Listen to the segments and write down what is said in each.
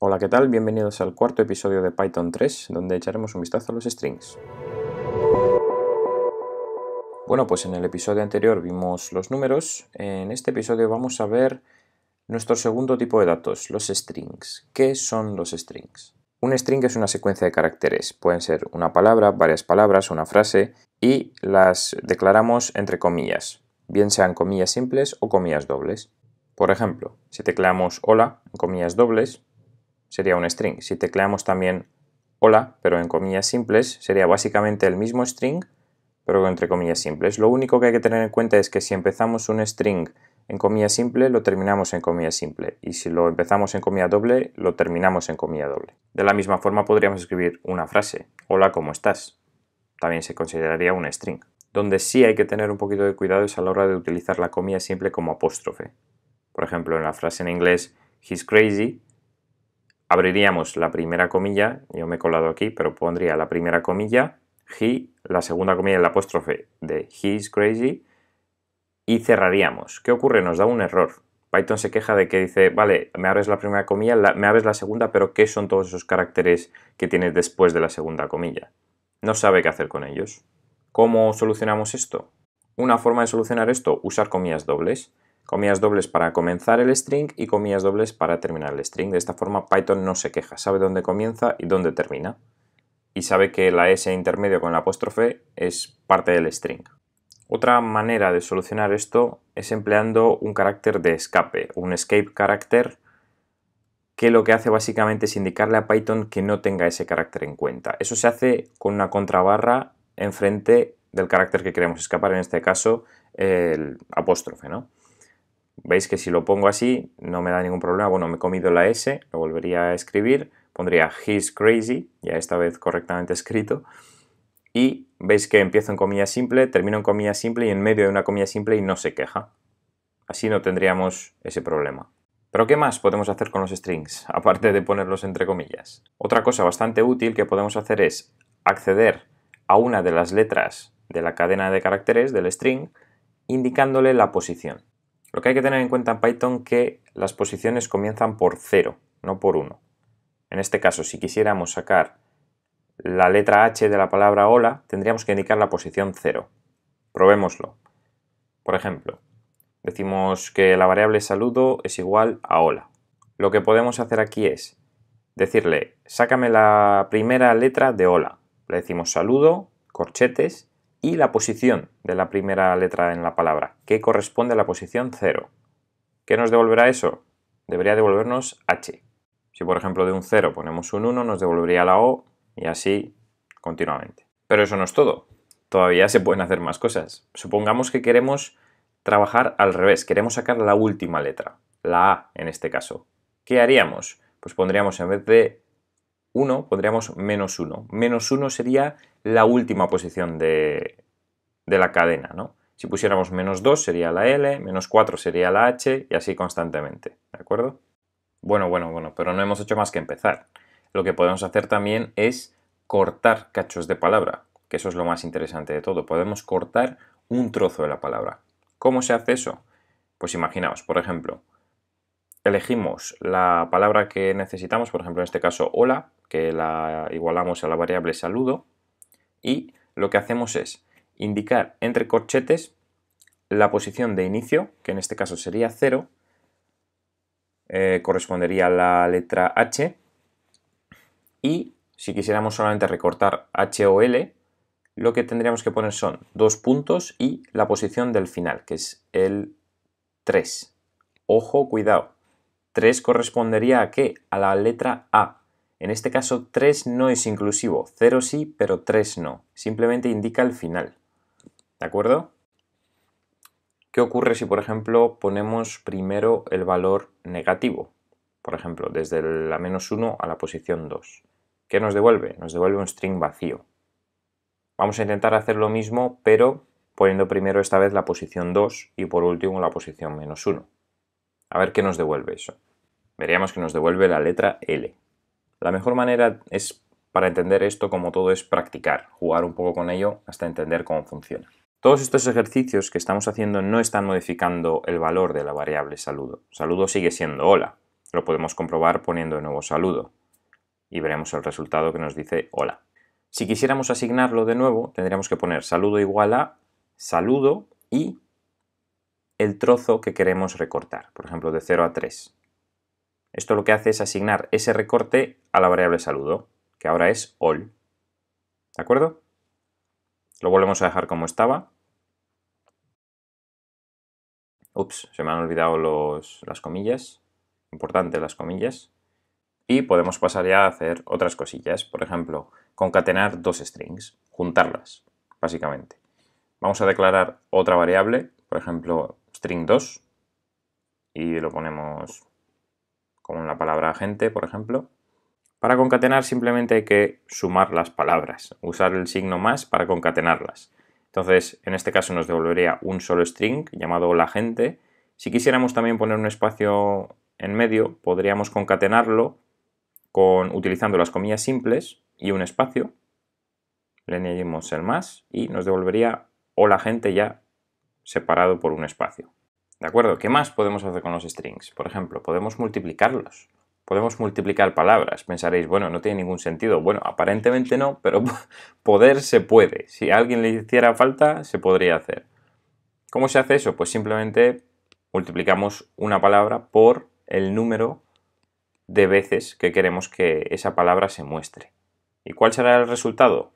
Hola, ¿qué tal? Bienvenidos al cuarto episodio de Python 3, donde echaremos un vistazo a los strings. Bueno, pues en el episodio anterior vimos los números, en este episodio vamos a ver nuestro segundo tipo de datos, los strings. ¿Qué son los strings? Un string es una secuencia de caracteres, pueden ser una palabra, varias palabras, una frase, y las declaramos entre comillas, bien sean comillas simples o comillas dobles. Por ejemplo, si tecleamos hola en comillas dobles, sería un string. Si tecleamos también hola, pero en comillas simples, sería básicamente el mismo string, pero entre comillas simples. Lo único que hay que tener en cuenta es que si empezamos un string en comillas simple, lo terminamos en comillas simple. Y si lo empezamos en comillas doble, lo terminamos en comillas doble. De la misma forma podríamos escribir una frase, hola, ¿cómo estás? También se consideraría un string. Donde sí hay que tener un poquito de cuidado es a la hora de utilizar la comilla simple como apóstrofe. Por ejemplo, en la frase en inglés, he's crazy, abriríamos la primera comilla, yo me he colado aquí, pero pondría la primera comilla, he, la segunda comilla el apóstrofe de he's is crazy, y cerraríamos. ¿Qué ocurre? Nos da un error. Python se queja de que dice, vale, me abres la primera comilla, me abres la segunda, pero ¿qué son todos esos caracteres que tienes después de la segunda comilla? No sabe qué hacer con ellos. ¿Cómo solucionamos esto? Una forma de solucionar esto, usar comillas dobles comillas dobles para comenzar el string y comillas dobles para terminar el string. De esta forma Python no se queja, sabe dónde comienza y dónde termina. Y sabe que la S intermedio con el apóstrofe es parte del string. Otra manera de solucionar esto es empleando un carácter de escape, un escape character, que lo que hace básicamente es indicarle a Python que no tenga ese carácter en cuenta. Eso se hace con una contrabarra enfrente del carácter que queremos escapar, en este caso el apóstrofe. ¿no? Veis que si lo pongo así no me da ningún problema. Bueno, me he comido la S, lo volvería a escribir. Pondría he's crazy, ya esta vez correctamente escrito. Y veis que empiezo en comilla simple, termino en comilla simple y en medio de una comilla simple y no se queja. Así no tendríamos ese problema. Pero ¿qué más podemos hacer con los strings, aparte de ponerlos entre comillas? Otra cosa bastante útil que podemos hacer es acceder a una de las letras de la cadena de caracteres del string indicándole la posición. Lo que hay que tener en cuenta en Python que las posiciones comienzan por 0, no por 1. En este caso, si quisiéramos sacar la letra H de la palabra hola, tendríamos que indicar la posición 0. Probémoslo. Por ejemplo, decimos que la variable saludo es igual a hola. Lo que podemos hacer aquí es decirle, sácame la primera letra de hola. Le decimos saludo, corchetes, y la posición de la primera letra en la palabra, que corresponde a la posición 0. ¿Qué nos devolverá eso? Debería devolvernos H. Si por ejemplo de un 0 ponemos un 1, nos devolvería la O y así continuamente. Pero eso no es todo. Todavía se pueden hacer más cosas. Supongamos que queremos trabajar al revés, queremos sacar la última letra, la A en este caso. ¿Qué haríamos? Pues pondríamos en vez de 1, pondríamos menos 1. Menos 1 sería la última posición de, la cadena, ¿no? Si pusiéramos menos 2 sería la L, menos 4 sería la H y así constantemente, ¿de acuerdo? Bueno, bueno, bueno, pero no hemos hecho más que empezar. Lo que podemos hacer también es cortar cachos de palabra, que eso es lo más interesante de todo. Podemos cortar un trozo de la palabra. ¿Cómo se hace eso? Pues imaginaos, por ejemplo, elegimos la palabra que necesitamos, por ejemplo, en este caso hola, que la igualamos a la variable saludo, y lo que hacemos es indicar entre corchetes la posición de inicio, que en este caso sería 0, eh, correspondería a la letra H, y si quisiéramos solamente recortar H o L, lo que tendríamos que poner son dos puntos y la posición del final, que es el 3. Ojo, cuidado. 3 correspondería a qué? A la letra A. En este caso 3 no es inclusivo, 0 sí, pero 3 no. Simplemente indica el final. ¿De acuerdo? ¿Qué ocurre si, por ejemplo, ponemos primero el valor negativo? Por ejemplo, desde la menos 1 a la posición 2. ¿Qué nos devuelve? Nos devuelve un string vacío. Vamos a intentar hacer lo mismo, pero poniendo primero esta vez la posición 2 y por último la posición menos 1. A ver qué nos devuelve eso. Veríamos que nos devuelve la letra L. La mejor manera es para entender esto como todo es practicar, jugar un poco con ello hasta entender cómo funciona. Todos estos ejercicios que estamos haciendo no están modificando el valor de la variable saludo. Saludo sigue siendo hola. Lo podemos comprobar poniendo de nuevo saludo y veremos el resultado que nos dice hola. Si quisiéramos asignarlo de nuevo, tendríamos que poner saludo igual a saludo y el trozo que queremos recortar, por ejemplo de 0 a 3. Esto lo que hace es asignar ese recorte a la variable saludo, que ahora es all. ¿De acuerdo? Lo volvemos a dejar como estaba. Ups, se me han olvidado los, las comillas. Importante las comillas. Y podemos pasar ya a hacer otras cosillas. Por ejemplo, concatenar dos strings. Juntarlas, básicamente. Vamos a declarar otra variable. Por ejemplo, string2. Y lo ponemos como la palabra gente, por ejemplo. Para concatenar simplemente hay que sumar las palabras, usar el signo más para concatenarlas. Entonces, en este caso nos devolvería un solo string llamado la gente. Si quisiéramos también poner un espacio en medio, podríamos concatenarlo con, utilizando las comillas simples y un espacio. Le añadimos el más y nos devolvería o la gente ya separado por un espacio. ¿De acuerdo? ¿Qué más podemos hacer con los strings? Por ejemplo, podemos multiplicarlos. Podemos multiplicar palabras. Pensaréis, bueno, no tiene ningún sentido. Bueno, aparentemente no, pero poder se puede. Si a alguien le hiciera falta, se podría hacer. ¿Cómo se hace eso? Pues simplemente multiplicamos una palabra por el número de veces que queremos que esa palabra se muestre. ¿Y cuál será el resultado?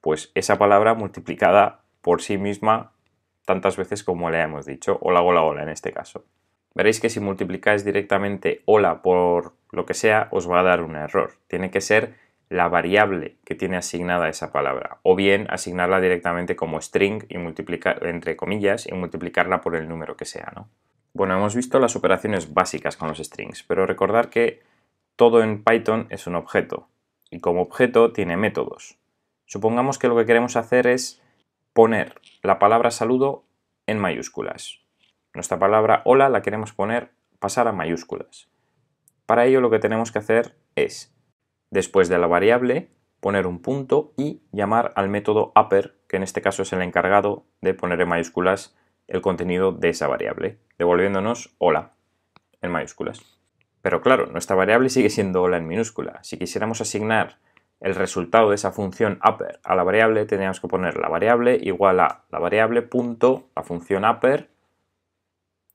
Pues esa palabra multiplicada por sí misma tantas veces como le hemos dicho, hola, hola, hola en este caso. Veréis que si multiplicáis directamente hola por lo que sea, os va a dar un error. Tiene que ser la variable que tiene asignada esa palabra, o bien asignarla directamente como string y multiplicar entre comillas y multiplicarla por el número que sea, ¿no? Bueno, hemos visto las operaciones básicas con los strings, pero recordar que todo en Python es un objeto y como objeto tiene métodos. Supongamos que lo que queremos hacer es poner la palabra saludo en mayúsculas. Nuestra palabra hola la queremos poner, pasar a mayúsculas. Para ello lo que tenemos que hacer es, después de la variable, poner un punto y llamar al método upper, que en este caso es el encargado de poner en mayúsculas el contenido de esa variable, devolviéndonos hola en mayúsculas. Pero claro, nuestra variable sigue siendo hola en minúscula. Si quisiéramos asignar el resultado de esa función upper a la variable, tendríamos que poner la variable igual a la variable punto, la función upper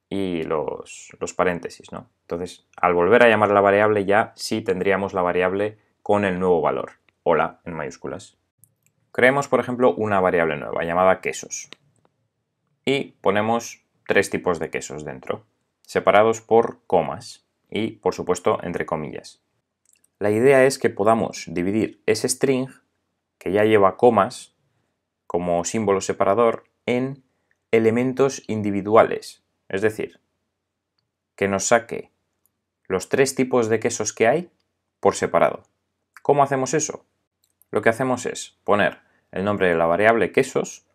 y los, los paréntesis, ¿no? Entonces, al volver a llamar la variable ya sí tendríamos la variable con el nuevo valor, hola en mayúsculas. Creemos, por ejemplo, una variable nueva llamada quesos y ponemos tres tipos de quesos dentro, separados por comas y, por supuesto, entre comillas. La idea es que podamos dividir ese string, que ya lleva comas como símbolo separador, en elementos individuales. Es decir, que nos saque los tres tipos de quesos que hay por separado. ¿Cómo hacemos eso? Lo que hacemos es poner el nombre de la variable quesos,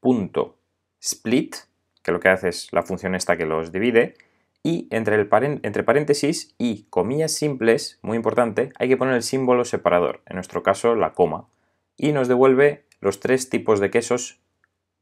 punto split, que lo que hace es la función esta que los divide, y entre, paréntesis y comillas simples, muy importante, hay que poner el símbolo separador, en nuestro caso la coma, y nos devuelve los tres tipos de quesos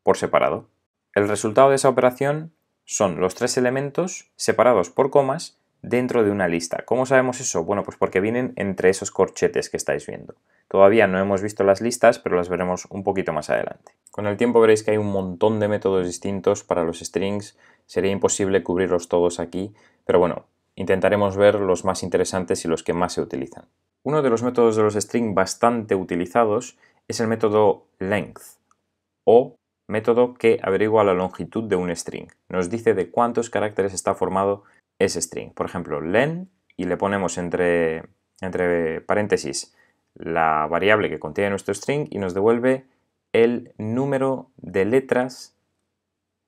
por separado. El resultado de esa operación son los tres elementos separados por comas dentro de una lista. ¿Cómo sabemos eso? Bueno, pues porque vienen entre esos corchetes que estáis viendo. Todavía no hemos visto las listas, pero las veremos un poquito más adelante. Con el tiempo veréis que hay un montón de métodos distintos para los strings, sería imposible cubrirlos todos aquí, pero bueno, intentaremos ver los más interesantes y los que más se utilizan. Uno de los métodos de los strings bastante utilizados es el método length o método que averigua la longitud de un string. Nos dice de cuántos caracteres está formado ese string. Por ejemplo, len y le ponemos entre, entre paréntesis la variable que contiene nuestro string y nos devuelve el número de letras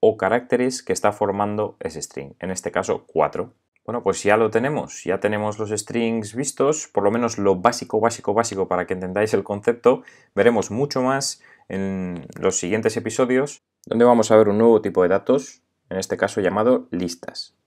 o caracteres que está formando ese string, en este caso 4. Bueno, pues ya lo tenemos, ya tenemos los strings vistos, por lo menos lo básico, básico, básico para que entendáis el concepto. Veremos mucho más en los siguientes episodios, donde vamos a ver un nuevo tipo de datos, en este caso llamado listas.